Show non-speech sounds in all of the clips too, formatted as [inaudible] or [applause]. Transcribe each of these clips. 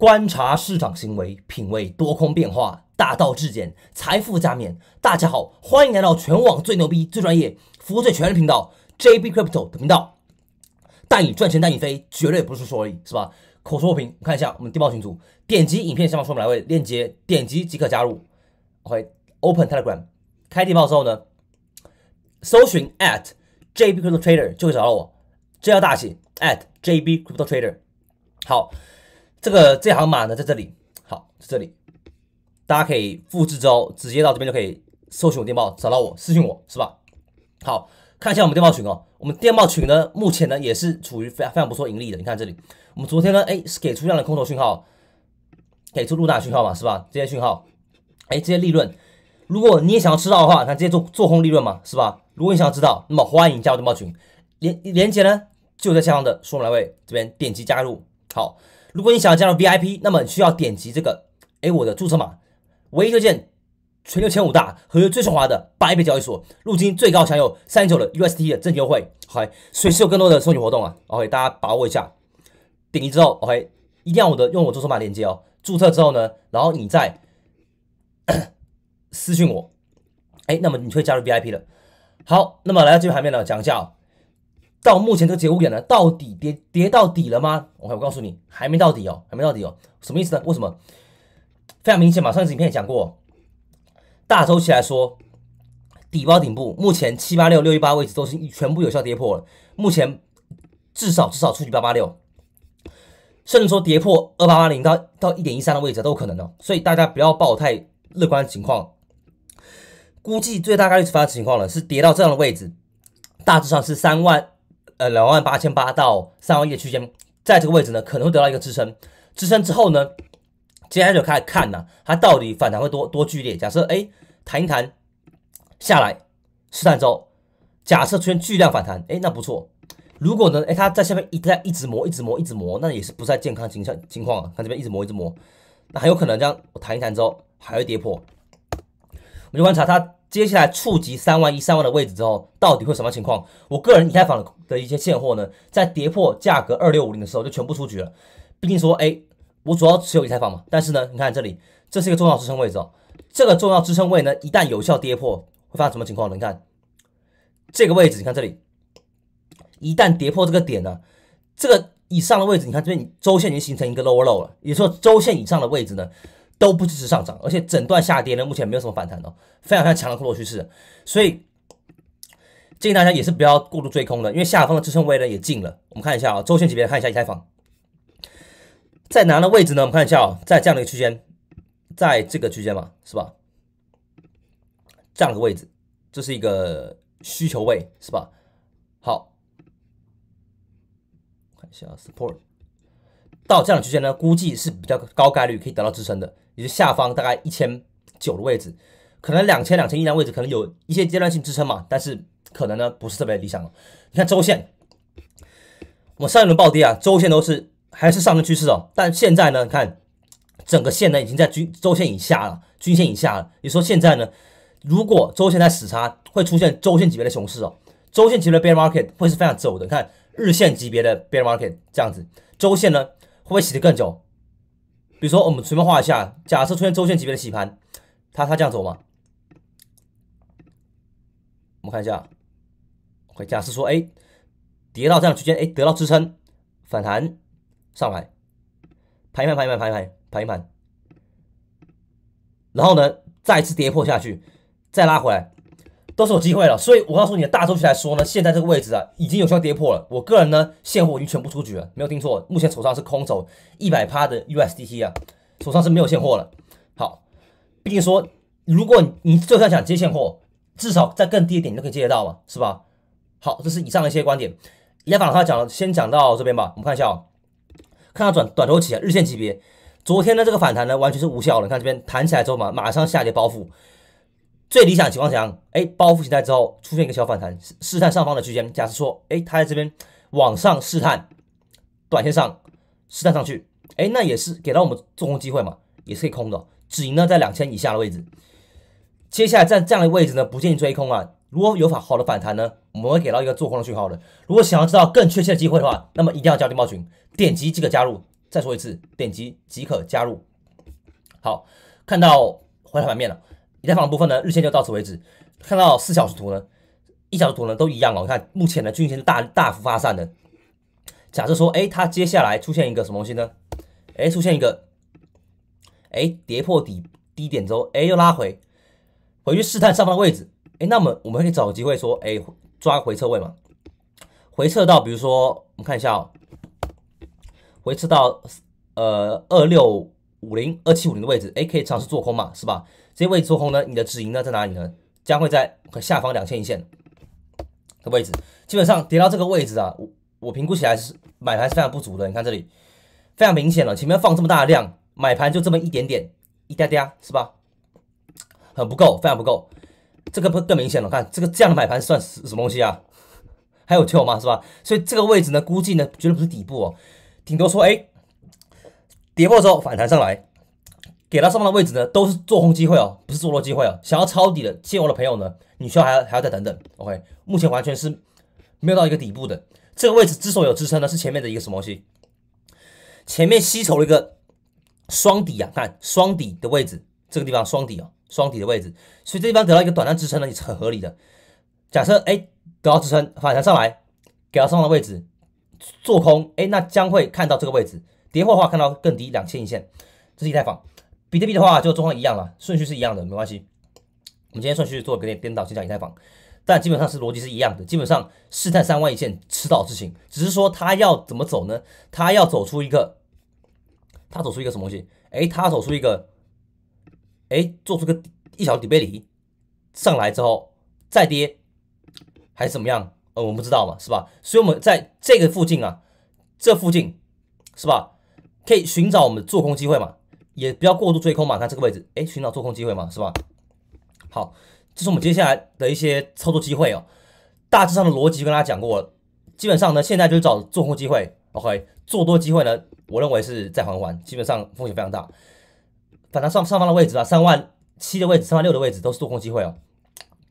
观察市场行为，品味多空变化，大道至简，财富加冕。大家好，欢迎来到全网最牛逼、最专业、服务最全的频道 JB Crypto 的频道，带你赚钱，带你飞，绝对不是说说而已，是吧？口说无凭，看一下我们地爆群组，点击影片下方说明栏位链接，点击即可加入。OK，Open Telegram，开地爆之后呢，搜寻 at JB Crypto Trader 就会找到我，这要大气 at JB Crypto Trader，好。这个这行码呢，在这里，好，在这里，大家可以复制之后，直接到这边就可以搜寻我电报，找到我私信我，是吧？好，看一下我们电报群哦，我们电报群呢，目前呢也是处于非常非常不错盈利的，你看这里，我们昨天呢，哎，给出这样的空头讯号，给出入单讯号嘛，是吧？这些讯号，哎，这些利润，如果你也想要知道的话，那直接做做空利润嘛，是吧？如果你想要知道，那么欢迎加入电报群，连连接呢就在下方的数码位这边点击加入，好。如果你想要加入 VIP，那么你需要点击这个，哎，我的注册码。唯一推荐全球前五大、合约最顺滑的八 A 币交易所，入金最高享有三九的 UST 的正优惠好，随时有更多的送礼活动啊，OK，大家把握一下。点击之后，OK，一定要我的用我注册码连接哦。注册之后呢，然后你再 [coughs] 私信我，哎，那么你就会加入 VIP 了。好，那么来到这个下面呢，讲一下哦。到目前这个节骨眼呢，到底跌跌到底了吗？我我告诉你，还没到底哦，还没到底哦。什么意思呢？为什么？非常明显嘛，上次影片也讲过，大周期来说，底包顶部目前七八六六一八位置都是全部有效跌破了。目前至少至少触及八八六，甚至说跌破二八八零到到一点一三的位置都有可能哦。所以大家不要抱太乐观的情况，估计最大概率发生情况了，是跌到这样的位置，大致上是三万。呃，两万八千八到三万一区间，在这个位置呢，可能会得到一个支撑。支撑之后呢，接下来就开始看呢，它到底反弹会多多剧烈。假设哎，弹一弹下来，试探之后，假设出现巨量反弹，哎，那不错。如果呢，哎，它在下面一在一直磨，一直磨，一直磨，那也是不在健康情况情况啊。看这边一直磨，一直磨，那很有可能这样我弹一弹之后还会跌破。我就观察它。接下来触及三万一三万的位置之后，到底会什么情况？我个人以太坊的一些现货呢，在跌破价格二六五零的时候就全部出局了。毕竟说，哎，我主要持有以太坊嘛。但是呢，你看这里，这是一个重要支撑位置哦。这个重要支撑位呢，一旦有效跌破，会发生什么情况呢？你看这个位置，你看这里，一旦跌破这个点呢，这个以上的位置，你看这边周线已经形成一个 lower low 了。你说周线以上的位置呢？都不支持上涨，而且整段下跌呢，目前没有什么反弹哦，非常非常强的空头趋势，所以建议大家也是不要过度追空的，因为下方的支撑位呢也近了。我们看一下啊，周线级别看一下以太坊，在哪的位置呢？我们看一下哦，在这样的一个区间，在这个区间嘛，是吧？这样的位置，这是一个需求位，是吧？好，看一下 support。到这样的区间呢，估计是比较高概率可以得到支撑的，也就下方大概一千九的位置，可能两千两千一的位置，可能有一些阶段性支撑嘛，但是可能呢不是特别理想了。你看周线，我上一轮暴跌啊，周线都是还是上升趋势哦，但现在呢，看整个线呢已经在均周线以下了，均线以下了。你说现在呢，如果周线在死叉，会出现周线级别的熊市哦，周线级别的 bear market 会是非常走的。你看日线级别的 bear market 这样子，周线呢？会不会洗的更久？比如说，我们随便画一下，假设出现周线级别的洗盘，它它这样走吗？我们看一下，会假设说，哎，跌到这样区间，哎，得到支撑，反弹上来，盘一盘，盘一盘，盘一盘，盘一盘，然后呢，再次跌破下去，再拉回来。都是有机会了，所以我告诉你的大周期来说呢，现在这个位置啊已经有效跌破了。我个人呢，现货已经全部出局了，没有听错，目前手上是空手一百趴的 USDT 啊，手上是没有现货了。好，毕竟说如果你就算想接现货，至少在更低一点你都可以接得到嘛，是吧？好，这是以上的一些观点。也反他讲了，先讲到这边吧。我们看一下，看到短短周期啊，日线级别，昨天的这个反弹呢完全是无效了。你看这边弹起来之后嘛，马上下跌包覆。最理想的情况下，哎，包覆形态之后出现一个小反弹，试探上方的区间。假设说，哎，它在这边往上试探，短线上试探上去，哎，那也是给到我们做空机会嘛，也是可以空的。止盈呢在两千以下的位置。接下来在这样的位置呢，不建议追空啊。如果有反好的反弹呢，我们会给到一个做空的讯号的。如果想要知道更确切的机会的话，那么一定要加电报群，点击即可加入。再说一次，点击即可加入。好，看到回调盘面了。以太坊部分呢，日线就到此为止。看到四小时图呢，一小时图呢都一样哦。你看目前的均线是大大幅发散的。假设说，哎，它接下来出现一个什么东西呢？哎，出现一个，哎，跌破底低点之后，哎，又拉回，回去试探上方的位置。哎，那么我们可以找机会说，哎，抓回撤位嘛。回撤到，比如说，我们看一下哦，回撤到呃二六。五零二七五零的位置，哎，可以尝试做空嘛，是吧？这些位置做空呢，你的止盈呢在哪里呢？将会在下方两线一线的位置，基本上跌到这个位置啊，我我评估起来是买盘是非常不足的。你看这里非常明显了，前面放这么大的量，买盘就这么一点点，一嗲嗲，是吧？很不够，非常不够。这个不更明显了？看这个这样的买盘算是什么东西啊？还有救吗？是吧？所以这个位置呢，估计呢绝对不是底部哦，顶多说哎。跌破之后反弹上来，给到上方的位置呢，都是做空机会哦，不是做多机会哦。想要抄底的，现我的朋友呢，你需要还要还要再等等。OK，目前完全是没有到一个底部的，这个位置之所以有支撑呢，是前面的一个什么西？前面吸筹了一个双底啊，看双底的位置，这个地方双底哦，双底的位置，所以这地方得到一个短暂支撑呢，也是很合理的。假设哎得到支撑反弹上来，给到上方的位置做空，哎那将会看到这个位置。跌破的话，看到更低两千一线，这是以太坊。比特币的话，就中方一样了，顺序是一样的，没关系。我们今天顺序做给你颠倒，先讲以太坊，但基本上是逻辑是一样的。基本上试探三万一线迟早事情，只是说它要怎么走呢？它要走出一个，它走出一个什么东西？哎，它走出一个，哎，做出个一小底背离，上来之后再跌，还是怎么样？呃，我们不知道嘛，是吧？所以我们在这个附近啊，这附近，是吧？可以寻找我们做空机会嘛？也不要过度追空嘛。看这个位置，哎，寻找做空机会嘛，是吧？好，这是我们接下来的一些操作机会哦。大致上的逻辑跟大家讲过了，基本上呢，现在就是找做空机会。OK，做多机会呢，我认为是在缓缓，基本上风险非常大。反弹上上方的位置啊，三万七的位置、三万六的位置都是做空机会哦，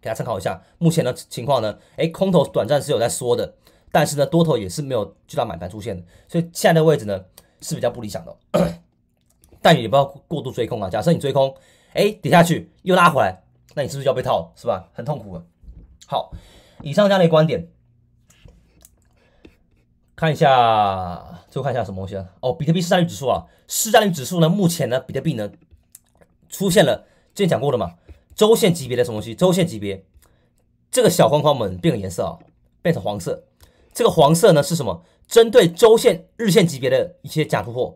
给大家参考一下。目前的情况呢，哎，空头短暂是有在缩的，但是呢，多头也是没有巨大买盘出现的，所以现在的位置呢？是比较不理想的，[coughs] 但也不要过度追空啊。假设你追空，哎，跌下去又拉回来，那你是不是就要被套是吧？很痛苦。好，以上这样的观点，看一下最后看一下什么东西啊？哦，比特币市占率指数啊，市占率指数呢，目前呢，比特币呢出现了，之前讲过的嘛，周线级别的什么东西？周线级别，这个小框框们变个颜色啊，变成黄色。这个黄色呢是什么？针对周线、日线级别的一些假突破，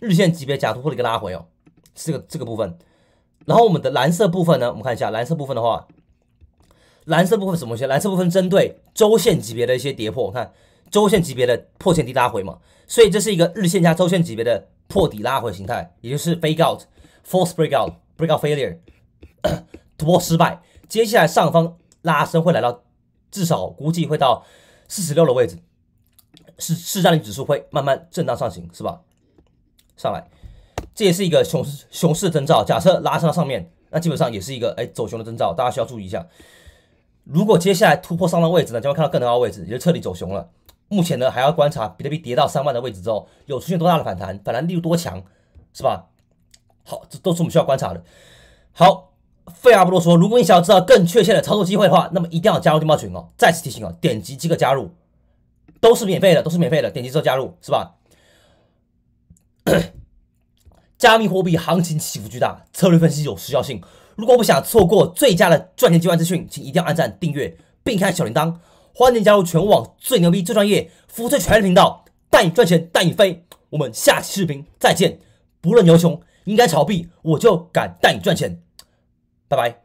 日线级别假突破的一个拉回哦，这个这个部分。然后我们的蓝色部分呢，我们看一下蓝色部分的话，蓝色部分什么东西？蓝色部分针对周线级别的一些跌破，看周线级别的破前低拉回嘛，所以这是一个日线加周线级别的破底拉回形态，也就是 f a k e o u t false breakout, breakout failure，[coughs] 突破失败。接下来上方拉升会来到至少估计会到四十六的位置。市市占率指数会慢慢震荡上行，是吧？上来，这也是一个熊熊市征兆。假设拉升到上面，那基本上也是一个哎走熊的征兆，大家需要注意一下。如果接下来突破上方位置呢，将会看到更高的位置，也就彻底走熊了。目前呢，还要观察比特币跌到三万的位置之后，有出现多大的反弹，反弹力度多强，是吧？好，这都是我们需要观察的。好，废话不多说，如果你想要知道更确切的操作机会的话，那么一定要加入电报群哦。再次提醒哦，点击即可加入。都是免费的，都是免费的，点击之后加入，是吧？[coughs] 加密货币行情起伏巨大，策略分析有时效性。如果不想错过最佳的赚钱机会资讯，请一定要按赞、订阅并开小铃铛。欢迎加入全网最牛逼、最专业、务最全频道带你赚钱、带你飞。我们下期视频再见！不论牛熊，应该炒币，我就敢带你赚钱。拜拜。